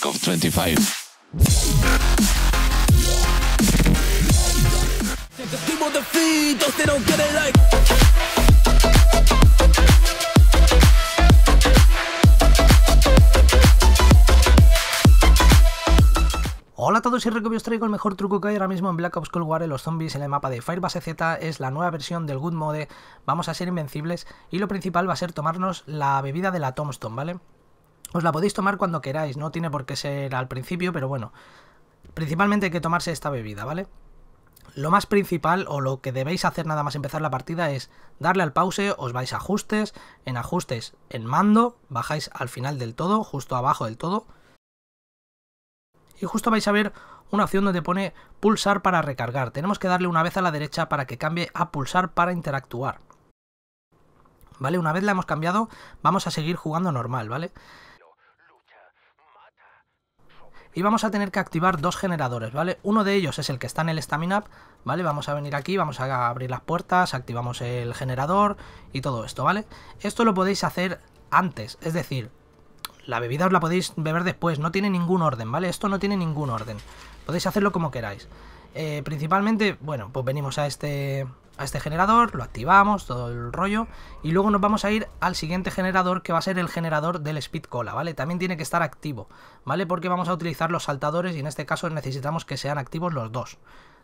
25. Hola a todos y Rico, os traigo el mejor truco que hay ahora mismo en Black Ops Cold War los zombies en el mapa de Firebase Z, es la nueva versión del Good Mode, vamos a ser invencibles y lo principal va a ser tomarnos la bebida de la Tombstone, ¿vale? Os la podéis tomar cuando queráis, no tiene por qué ser al principio, pero bueno. Principalmente hay que tomarse esta bebida, ¿vale? Lo más principal o lo que debéis hacer nada más empezar la partida es darle al pause, os vais a ajustes, en ajustes en mando, bajáis al final del todo, justo abajo del todo. Y justo vais a ver una opción donde pone pulsar para recargar. Tenemos que darle una vez a la derecha para que cambie a pulsar para interactuar. ¿Vale? Una vez la hemos cambiado, vamos a seguir jugando normal, ¿vale? vale y vamos a tener que activar dos generadores, ¿vale? Uno de ellos es el que está en el Stamina Up, ¿vale? Vamos a venir aquí, vamos a abrir las puertas, activamos el generador y todo esto, ¿vale? Esto lo podéis hacer antes, es decir, la bebida os la podéis beber después, no tiene ningún orden, ¿vale? Esto no tiene ningún orden, podéis hacerlo como queráis. Eh, principalmente, bueno, pues venimos a este a este generador, lo activamos, todo el rollo, y luego nos vamos a ir al siguiente generador que va a ser el generador del speed cola, ¿vale? También tiene que estar activo, ¿vale? Porque vamos a utilizar los saltadores y en este caso necesitamos que sean activos los dos.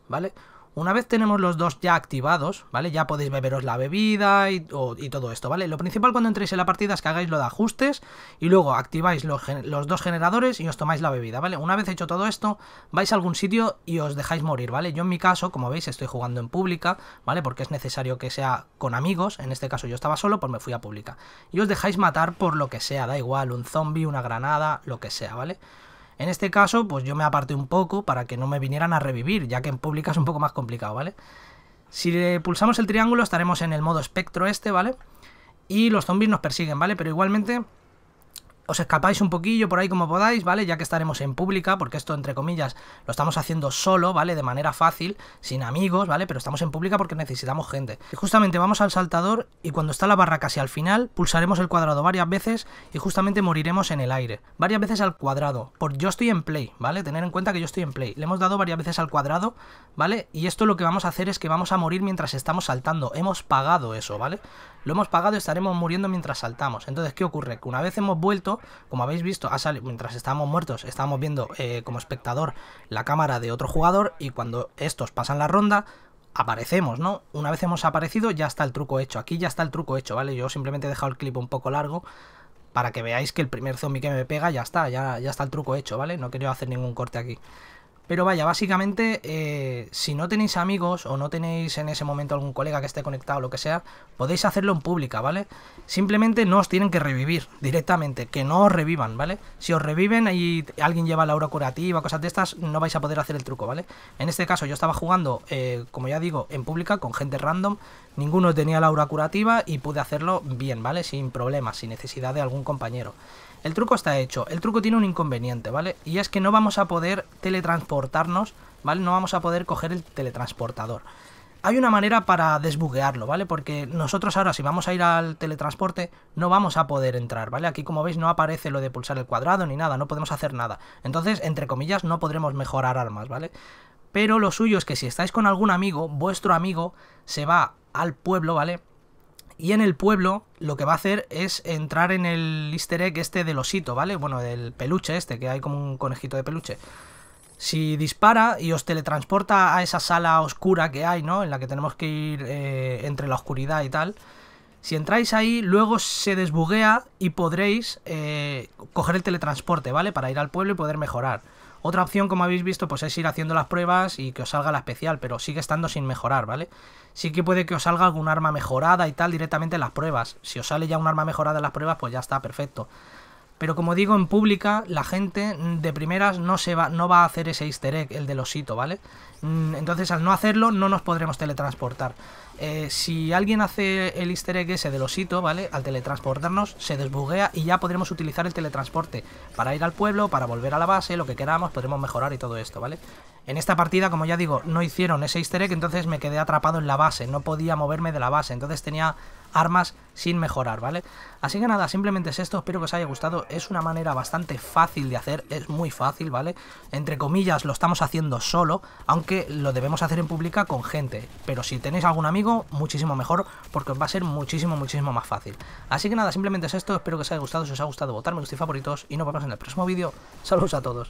¿vale? Una vez tenemos los dos ya activados, ¿vale? Ya podéis beberos la bebida y, todo esto, ¿vale? Lo principal cuando entréis en la partida es que hagáis lo de ajustes y luego activáis los, dos generadores y os tomáis la bebida, ¿vale? Una vez hecho todo esto, vais a algún sitio y os dejáis morir, ¿vale? Yo en mi caso, como veis, estoy jugando en pública, ¿vale? Porque es necesario que sea con amigos, en este caso yo estaba solo, pues me fui a pública. Y os dejáis matar por lo que sea, da igual, un zombie, una granada, lo que sea, ¿vale? vale en este caso, pues yo me aparté un poco para que no me vinieran a revivir, ya que en pública es un poco más complicado, ¿vale? Si pulsamos el triángulo estaremos en el modo espectro este, ¿vale? Y los zombies nos persiguen, ¿vale? Pero igualmente os escapáis un poquillo por ahí como podáis, ¿vale? Ya que estaremos en pública, porque esto, entre comillas, lo estamos haciendo solo, ¿vale? De manera fácil, sin amigos, ¿vale? Pero estamos en pública porque necesitamos gente. Y justamente vamos al saltador y cuando está la barra casi al final, pulsaremos el cuadrado varias veces y justamente moriremos en el aire. Varias veces al cuadrado, por yo estoy en play, ¿vale? Tener en cuenta que yo estoy en play. Le hemos dado varias veces al cuadrado, ¿vale? Y esto lo que vamos a hacer es que vamos a morir mientras estamos saltando. Hemos pagado eso, ¿vale? Lo hemos pagado y estaremos muriendo mientras saltamos. Entonces, ¿qué ocurre? Que una vez hemos vuelto, como habéis visto, mientras estábamos muertos, estábamos viendo eh, como espectador la cámara de otro jugador y cuando estos pasan la ronda, aparecemos, ¿no? Una vez hemos aparecido, ya está el truco hecho. Aquí ya está el truco hecho, ¿vale? Yo simplemente he dejado el clip un poco largo para que veáis que el primer zombie que me pega ya está, ya, ya está el truco hecho, ¿vale? No quería hacer ningún corte aquí. Pero vaya, básicamente, eh, si no tenéis amigos o no tenéis en ese momento algún colega que esté conectado o lo que sea, podéis hacerlo en pública, ¿vale? Simplemente no os tienen que revivir directamente, que no os revivan, ¿vale? Si os reviven y alguien lleva la aura curativa, cosas de estas, no vais a poder hacer el truco, ¿vale? En este caso yo estaba jugando, eh, como ya digo, en pública con gente random, ninguno tenía la aura curativa y pude hacerlo bien, ¿vale? Sin problemas, sin necesidad de algún compañero. El truco está hecho. El truco tiene un inconveniente, ¿vale? Y es que no vamos a poder teletransportarnos, ¿vale? No vamos a poder coger el teletransportador. Hay una manera para desbuguearlo, ¿vale? Porque nosotros ahora si vamos a ir al teletransporte no vamos a poder entrar, ¿vale? Aquí como veis no aparece lo de pulsar el cuadrado ni nada, no podemos hacer nada. Entonces, entre comillas, no podremos mejorar armas, ¿vale? Pero lo suyo es que si estáis con algún amigo, vuestro amigo se va al pueblo, ¿vale? Y en el pueblo lo que va a hacer es entrar en el easter egg este del osito, ¿vale? Bueno, del peluche este, que hay como un conejito de peluche. Si dispara y os teletransporta a esa sala oscura que hay, ¿no? En la que tenemos que ir eh, entre la oscuridad y tal. Si entráis ahí, luego se desbuguea y podréis eh, coger el teletransporte, ¿vale? Para ir al pueblo y poder mejorar. Otra opción, como habéis visto, pues es ir haciendo las pruebas y que os salga la especial, pero sigue estando sin mejorar, ¿vale? Sí que puede que os salga algún arma mejorada y tal directamente en las pruebas. Si os sale ya un arma mejorada en las pruebas, pues ya está, perfecto. Pero como digo, en pública la gente mm, de primeras no, se va, no va a hacer ese easter egg, el del osito, ¿vale? Mm, entonces al no hacerlo no nos podremos teletransportar. Eh, si alguien hace el easter egg ese del osito, ¿vale? Al teletransportarnos se desbuguea y ya podremos utilizar el teletransporte para ir al pueblo, para volver a la base, lo que queramos, podremos mejorar y todo esto, ¿vale? En esta partida, como ya digo, no hicieron ese easter egg, entonces me quedé atrapado en la base, no podía moverme de la base, entonces tenía armas sin mejorar, ¿vale? Así que nada, simplemente es esto, espero que os haya gustado, es una manera bastante fácil de hacer, es muy fácil, ¿vale? Entre comillas lo estamos haciendo solo, aunque lo debemos hacer en pública con gente, pero si tenéis algún amigo, muchísimo mejor, porque os va a ser muchísimo, muchísimo más fácil. Así que nada, simplemente es esto, espero que os haya gustado, si os ha gustado votar, los favoritos y nos vemos en el próximo vídeo. Saludos a todos.